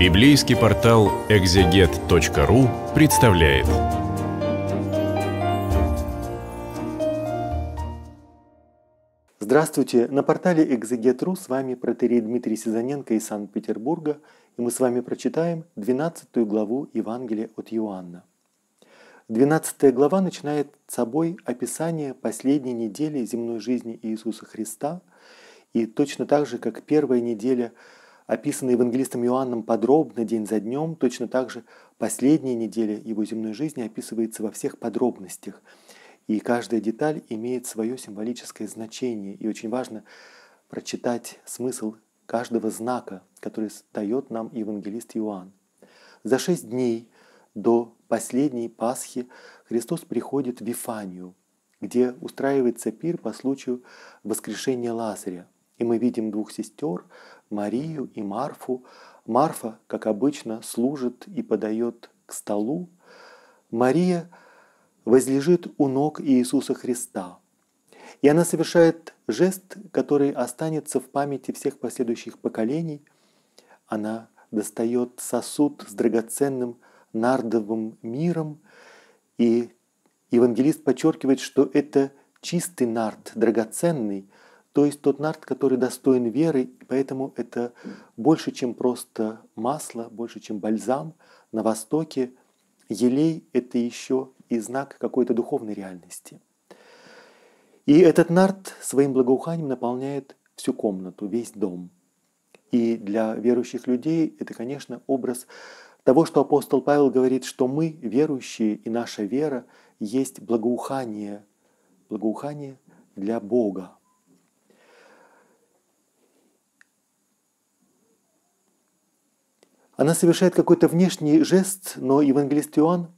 Библейский портал exeget.ru представляет. Здравствуйте! На портале exeget.ru с вами протерей Дмитрий Сизаненко из Санкт-Петербурга, и мы с вами прочитаем 12 главу Евангелия от Иоанна. 12 глава начинает собой описание последней недели земной жизни Иисуса Христа, и точно так же, как первая неделя – описанный евангелистом Иоанном подробно, день за днем, точно так же последняя неделя его земной жизни описывается во всех подробностях. И каждая деталь имеет свое символическое значение. И очень важно прочитать смысл каждого знака, который дает нам евангелист Иоанн. За шесть дней до последней Пасхи Христос приходит в Вифанию, где устраивается пир по случаю воскрешения Лазаря – и мы видим двух сестер, Марию и Марфу. Марфа, как обычно, служит и подает к столу. Мария возлежит у ног Иисуса Христа. И она совершает жест, который останется в памяти всех последующих поколений. Она достает сосуд с драгоценным нардовым миром, и евангелист подчеркивает, что это чистый нард, драгоценный – то есть тот нарт, который достоин веры, и поэтому это больше, чем просто масло, больше, чем бальзам. На Востоке елей – это еще и знак какой-то духовной реальности. И этот нарт своим благоуханием наполняет всю комнату, весь дом. И для верующих людей это, конечно, образ того, что апостол Павел говорит, что мы, верующие, и наша вера есть благоухание, благоухание для Бога. Она совершает какой-то внешний жест, но евангелист Иоанн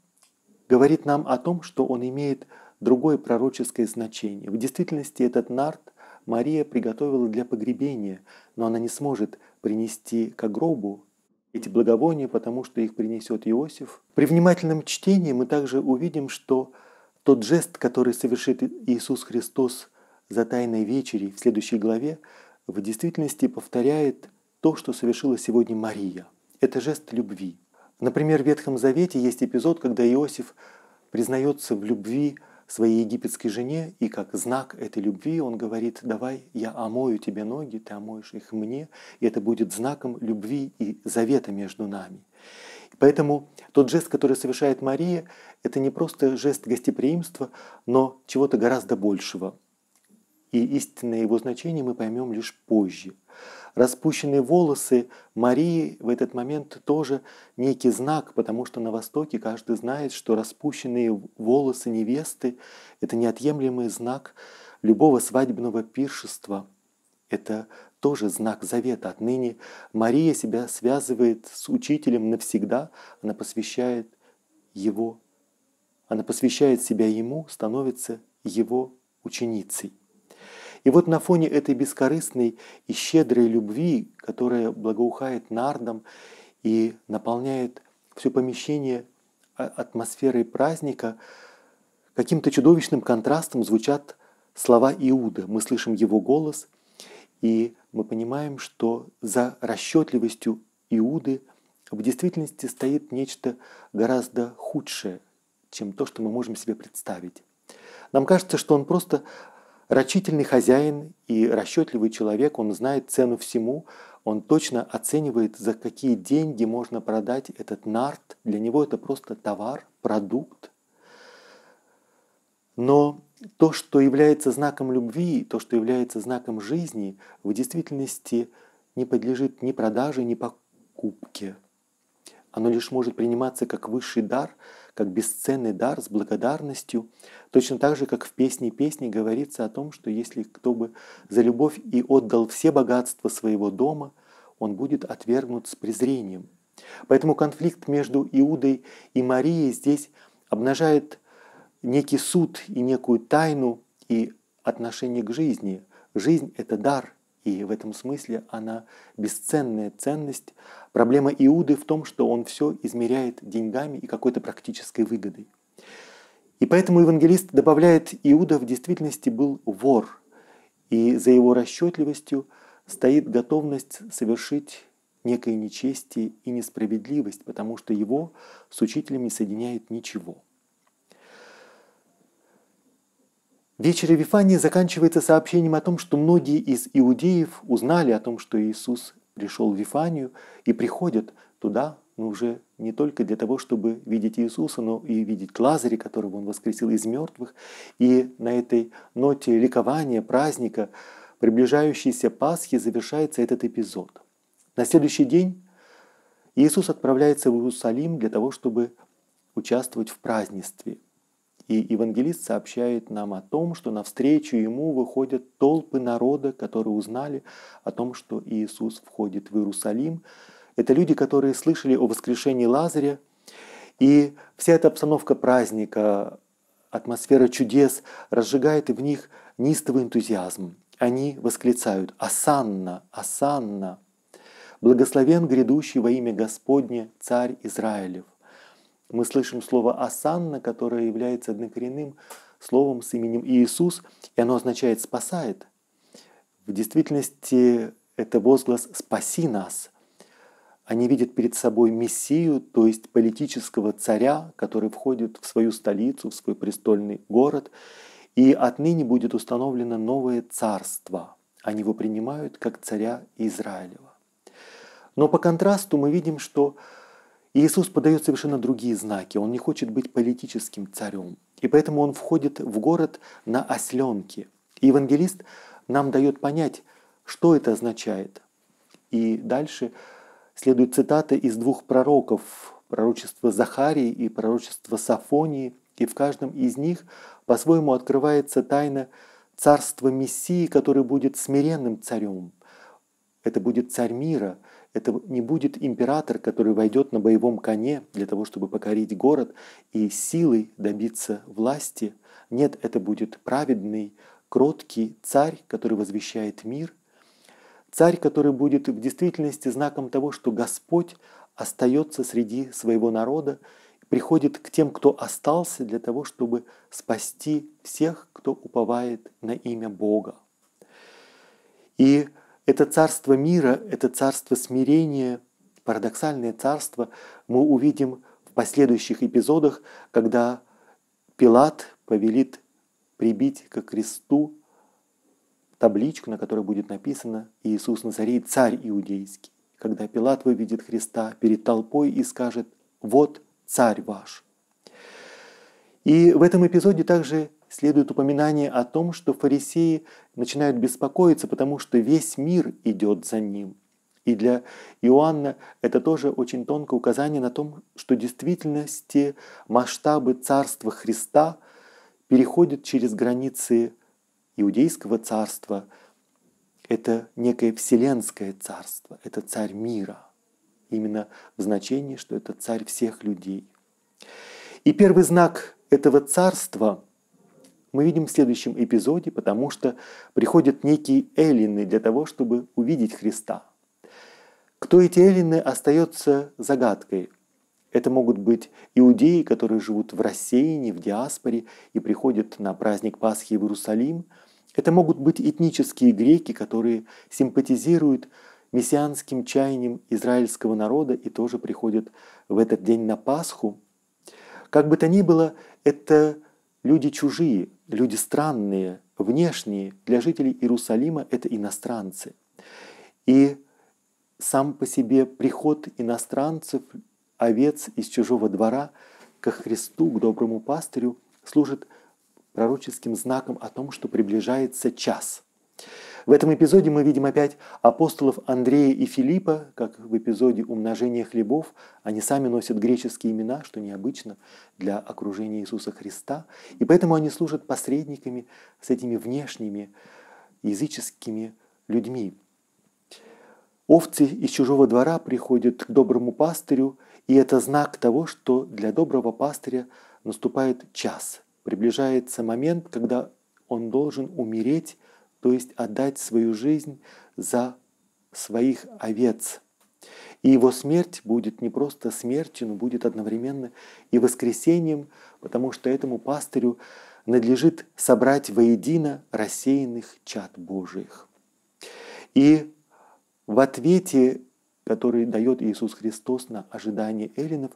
говорит нам о том, что он имеет другое пророческое значение. В действительности этот нарт Мария приготовила для погребения, но она не сможет принести к гробу эти благовония, потому что их принесет Иосиф. При внимательном чтении мы также увидим, что тот жест, который совершит Иисус Христос за Тайной Вечерей в следующей главе, в действительности повторяет то, что совершила сегодня Мария. Это жест любви. Например, в Ветхом Завете есть эпизод, когда Иосиф признается в любви своей египетской жене, и как знак этой любви он говорит, давай я омою тебе ноги, ты омоешь их мне, и это будет знаком любви и завета между нами. Поэтому тот жест, который совершает Мария, это не просто жест гостеприимства, но чего-то гораздо большего. И истинное его значение мы поймем лишь позже. Распущенные волосы Марии в этот момент тоже некий знак, потому что на Востоке каждый знает, что распущенные волосы невесты – это неотъемлемый знак любого свадебного пиршества. Это тоже знак завета. Отныне Мария себя связывает с учителем навсегда, она посвящает его, она посвящает себя ему, становится его ученицей. И вот на фоне этой бескорыстной и щедрой любви, которая благоухает нардом и наполняет все помещение а, атмосферой праздника, каким-то чудовищным контрастом звучат слова Иуда. Мы слышим его голос, и мы понимаем, что за расчетливостью Иуды в действительности стоит нечто гораздо худшее, чем то, что мы можем себе представить. Нам кажется, что он просто Рачительный хозяин и расчетливый человек, он знает цену всему, он точно оценивает, за какие деньги можно продать этот нарт. Для него это просто товар, продукт. Но то, что является знаком любви, то, что является знаком жизни, в действительности не подлежит ни продаже, ни покупке. Оно лишь может приниматься как высший дар – как бесценный дар с благодарностью. Точно так же, как в «Песне песни» говорится о том, что если кто бы за любовь и отдал все богатства своего дома, он будет отвергнут с презрением. Поэтому конфликт между Иудой и Марией здесь обнажает некий суд и некую тайну и отношение к жизни. Жизнь – это дар, и в этом смысле она бесценная ценность, Проблема Иуды в том, что он все измеряет деньгами и какой-то практической выгодой. И поэтому евангелист добавляет, Иуда в действительности был вор, и за его расчетливостью стоит готовность совершить некое нечестие и несправедливость, потому что его с учителем не соединяет ничего. Вечер Вифании заканчивается сообщением о том, что многие из иудеев узнали о том, что Иисус пришел в Вифанию и приходят туда, но ну, уже не только для того, чтобы видеть Иисуса, но и видеть Лазаря, которого он воскресил из мертвых. И на этой ноте ликования, праздника, приближающейся Пасхи завершается этот эпизод. На следующий день Иисус отправляется в Иерусалим для того, чтобы участвовать в празднестве – и евангелист сообщает нам о том, что навстречу ему выходят толпы народа, которые узнали о том, что Иисус входит в Иерусалим. Это люди, которые слышали о воскрешении Лазаря. И вся эта обстановка праздника, атмосфера чудес разжигает в них нистовый энтузиазм. Они восклицают «Асанна! Асанна!» «Благословен грядущий во имя Господне царь Израилев!» мы слышим слово «асанна», которое является однокоренным словом с именем Иисус, и оно означает «спасает». В действительности это возглас «спаси нас». Они видят перед собой Мессию, то есть политического царя, который входит в свою столицу, в свой престольный город, и отныне будет установлено новое царство. Они его принимают как царя Израилева. Но по контрасту мы видим, что и Иисус подает совершенно другие знаки. Он не хочет быть политическим царем. И поэтому он входит в город на осленке. И евангелист нам дает понять, что это означает. И дальше следует цитата из двух пророков, пророчество Захарии и пророчество Сафонии. И в каждом из них по-своему открывается тайна царства Мессии, который будет смиренным царем. Это будет царь мира – это не будет император, который войдет на боевом коне для того, чтобы покорить город и силой добиться власти. Нет, это будет праведный, кроткий царь, который возвещает мир. Царь, который будет в действительности знаком того, что Господь остается среди своего народа, приходит к тем, кто остался для того, чтобы спасти всех, кто уповает на имя Бога. И это царство мира, это царство смирения, парадоксальное царство мы увидим в последующих эпизодах, когда Пилат повелит прибить к кресту табличку, на которой будет написано «Иисус Назарей, царь иудейский». Когда Пилат выведет Христа перед толпой и скажет «Вот царь ваш». И в этом эпизоде также следует упоминание о том, что фарисеи начинают беспокоиться, потому что весь мир идет за ним. И для Иоанна это тоже очень тонкое указание на том, что в действительности масштабы Царства Христа переходят через границы Иудейского Царства. Это некое вселенское царство, это царь мира. Именно в значении, что это царь всех людей. И первый знак этого царства – мы видим в следующем эпизоде, потому что приходят некие эллины для того, чтобы увидеть Христа. Кто эти эллины, остается загадкой. Это могут быть иудеи, которые живут в рассеянии, в диаспоре и приходят на праздник Пасхи в Иерусалим. Это могут быть этнические греки, которые симпатизируют мессианским чаянием израильского народа и тоже приходят в этот день на Пасху. Как бы то ни было, это Люди чужие, люди странные, внешние. Для жителей Иерусалима это иностранцы. И сам по себе приход иностранцев, овец из чужого двора ко Христу, к доброму пастырю, служит пророческим знаком о том, что приближается час – в этом эпизоде мы видим опять апостолов Андрея и Филиппа, как в эпизоде умножения хлебов. Они сами носят греческие имена, что необычно для окружения Иисуса Христа. И поэтому они служат посредниками с этими внешними языческими людьми. Овцы из чужого двора приходят к доброму пастырю, и это знак того, что для доброго пастыря наступает час, приближается момент, когда он должен умереть то есть отдать свою жизнь за своих овец. И его смерть будет не просто смертью, но будет одновременно и воскресением, потому что этому пастырю надлежит собрать воедино рассеянных чад Божиих. И в ответе, который дает Иисус Христос на ожидание эллинов,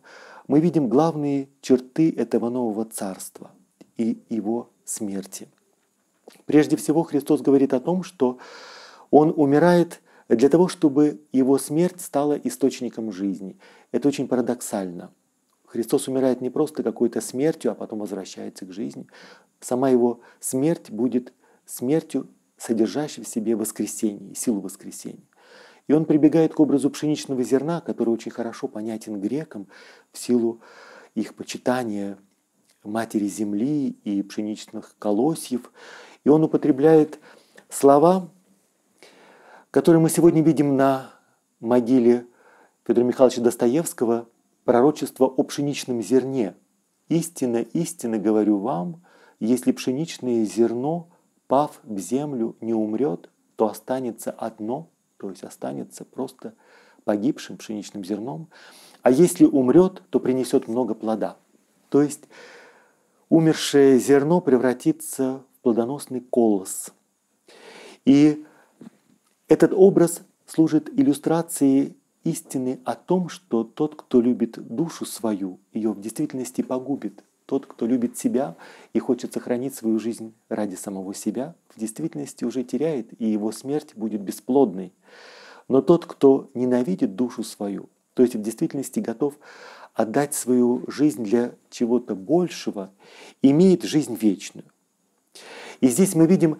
мы видим главные черты этого нового царства и его смерти – Прежде всего, Христос говорит о том, что Он умирает для того, чтобы Его смерть стала источником жизни. Это очень парадоксально. Христос умирает не просто какой-то смертью, а потом возвращается к жизни. Сама Его смерть будет смертью, содержащей в себе воскресение, силу воскресения. И он прибегает к образу пшеничного зерна, который очень хорошо понятен грекам в силу их почитания матери земли и пшеничных колосьев. И он употребляет слова, которые мы сегодня видим на могиле Федора Михайловича Достоевского «Пророчество о пшеничном зерне». Истинно, истинно говорю вам, если пшеничное зерно, пав в землю, не умрет, то останется одно, то есть останется просто погибшим пшеничным зерном, а если умрет, то принесет много плода». То есть умершее зерно превратится плодоносный колос. И этот образ служит иллюстрацией истины о том, что тот, кто любит душу свою, ее в действительности погубит. Тот, кто любит себя и хочет сохранить свою жизнь ради самого себя, в действительности уже теряет, и его смерть будет бесплодной. Но тот, кто ненавидит душу свою, то есть в действительности готов отдать свою жизнь для чего-то большего, имеет жизнь вечную. И здесь мы видим,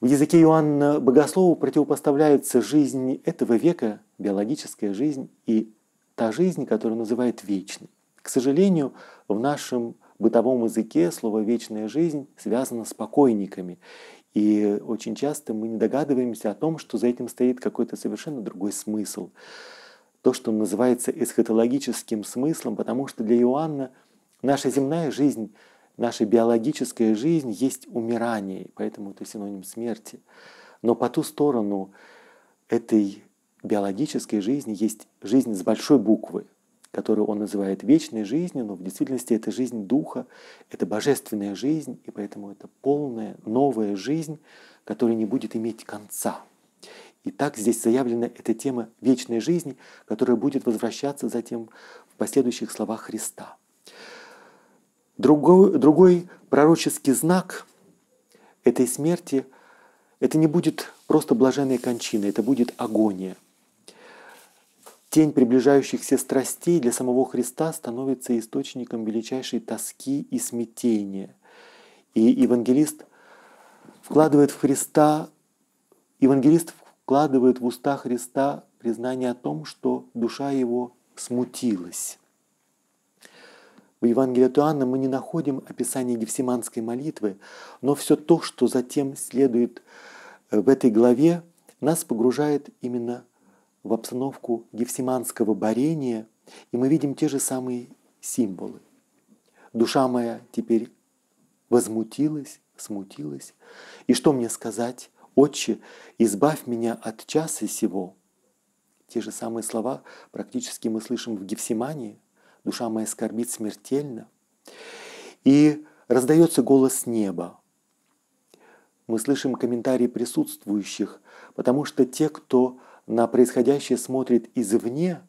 в языке Иоанна богослову противопоставляется жизнь этого века, биологическая жизнь, и та жизнь, которую называют вечной. К сожалению, в нашем бытовом языке слово «вечная жизнь» связано с покойниками. И очень часто мы не догадываемся о том, что за этим стоит какой-то совершенно другой смысл. То, что называется эсхатологическим смыслом, потому что для Иоанна наша земная жизнь – наша биологическая жизнь есть умирание, поэтому это синоним смерти. Но по ту сторону этой биологической жизни есть жизнь с большой буквы, которую он называет вечной жизнью, но в действительности это жизнь Духа, это божественная жизнь, и поэтому это полная новая жизнь, которая не будет иметь конца. И так здесь заявлена эта тема вечной жизни, которая будет возвращаться затем в последующих словах Христа – Другой, другой пророческий знак этой смерти – это не будет просто блаженная кончина, это будет агония. Тень приближающихся страстей для самого Христа становится источником величайшей тоски и смятения. И евангелист вкладывает в Христа, евангелист вкладывает в уста Христа признание о том, что душа его смутилась. В Евангелии от Иоанна мы не находим описания гефсиманской молитвы, но все то, что затем следует э, в этой главе, нас погружает именно в обстановку гефсиманского борения, и мы видим те же самые символы. Душа моя теперь возмутилась, смутилась. И что мне сказать? «Отче, избавь меня от часа сего». Те же самые слова практически мы слышим в Гефсимании – душа моя скорбит смертельно. И раздается голос неба. Мы слышим комментарии присутствующих, потому что те, кто на происходящее смотрит извне,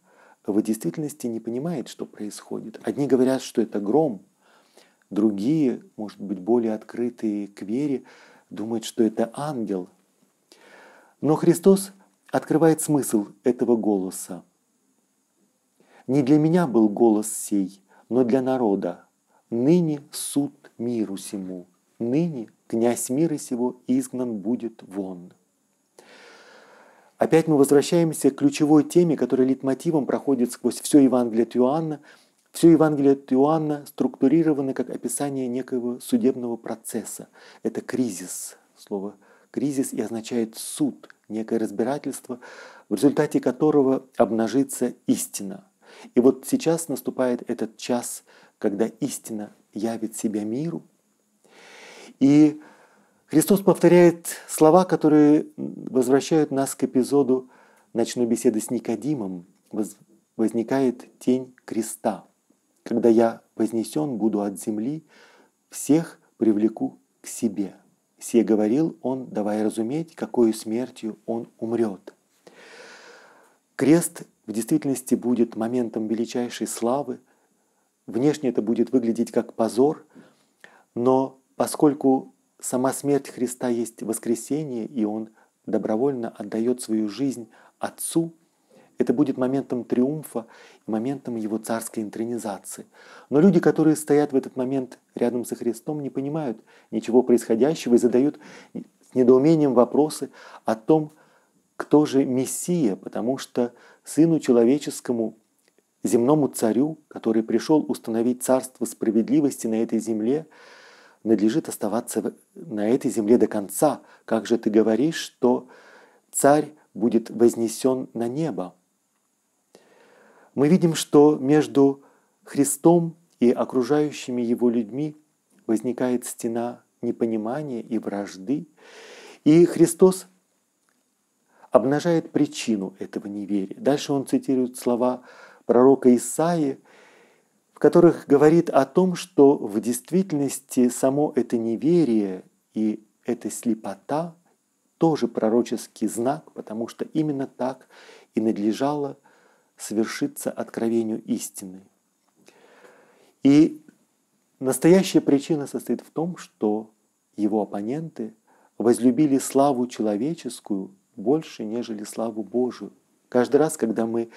в действительности не понимает, что происходит. Одни говорят, что это гром, другие, может быть, более открытые к вере, думают, что это ангел. Но Христос открывает смысл этого голоса. Не для меня был голос сей, но для народа. Ныне суд миру сему, ныне князь мира сего изгнан будет вон. Опять мы возвращаемся к ключевой теме, которая литмотивом проходит сквозь все Евангелие от Иоанна. Все Евангелие от Иоанна структурировано как описание некого судебного процесса. Это кризис. Слово «кризис» и означает «суд», некое разбирательство, в результате которого обнажится истина. И вот сейчас наступает этот час, когда истина явит себя миру. И Христос повторяет слова, которые возвращают нас к эпизоду ночной беседы с Никодимом. Возникает тень креста. Когда я вознесен буду от земли, всех привлеку к себе. Все говорил он, давая разуметь, какой смертью он умрет. Крест в действительности будет моментом величайшей славы. Внешне это будет выглядеть как позор, но поскольку сама смерть Христа есть воскресение, и Он добровольно отдает свою жизнь Отцу, это будет моментом триумфа, моментом его царской интронизации. Но люди, которые стоят в этот момент рядом со Христом, не понимают ничего происходящего и задают с недоумением вопросы о том, кто же Мессия, потому что Сыну Человеческому, земному царю, который пришел установить царство справедливости на этой земле, надлежит оставаться на этой земле до конца. Как же ты говоришь, что царь будет вознесен на небо? Мы видим, что между Христом и окружающими его людьми возникает стена непонимания и вражды. И Христос обнажает причину этого неверия. Дальше он цитирует слова пророка Исаии, в которых говорит о том, что в действительности само это неверие и эта слепота тоже пророческий знак, потому что именно так и надлежало совершиться откровению истины. И настоящая причина состоит в том, что его оппоненты возлюбили славу человеческую больше, нежели славу Божию. Каждый раз, когда мы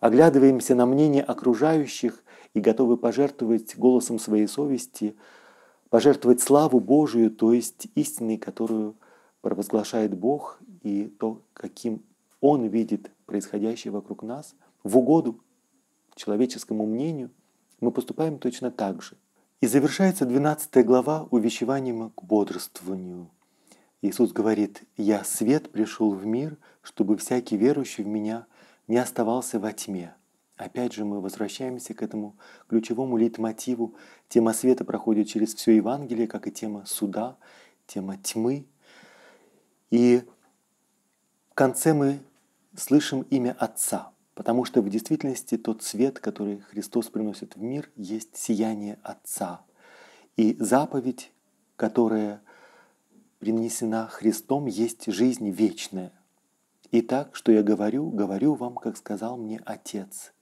оглядываемся на мнение окружающих и готовы пожертвовать голосом своей совести, пожертвовать славу Божию, то есть истиной, которую провозглашает Бог и то, каким Он видит происходящее вокруг нас, в угоду человеческому мнению, мы поступаем точно так же. И завершается 12 глава увещеванием к бодрствованию – Иисус говорит, «Я свет пришел в мир, чтобы всякий верующий в Меня не оставался во тьме». Опять же мы возвращаемся к этому ключевому лейтмотиву. Тема света проходит через все Евангелие, как и тема суда, тема тьмы. И в конце мы слышим имя Отца, потому что в действительности тот свет, который Христос приносит в мир, есть сияние Отца. И заповедь, которая – принесена Христом, есть жизнь вечная. И так, что я говорю, говорю вам, как сказал мне Отец.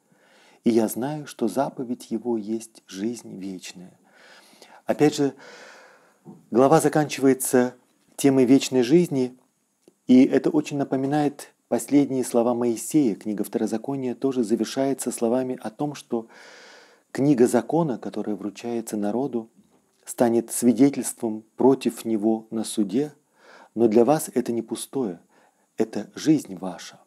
И я знаю, что заповедь Его есть жизнь вечная. Опять же, глава заканчивается темой вечной жизни, и это очень напоминает последние слова Моисея. Книга Второзакония тоже завершается словами о том, что книга закона, которая вручается народу, станет свидетельством против него на суде, но для вас это не пустое, это жизнь ваша.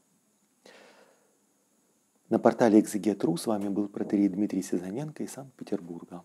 На портале Экзегетру с вами был протерей Дмитрий Сизаненко из Санкт-Петербурга.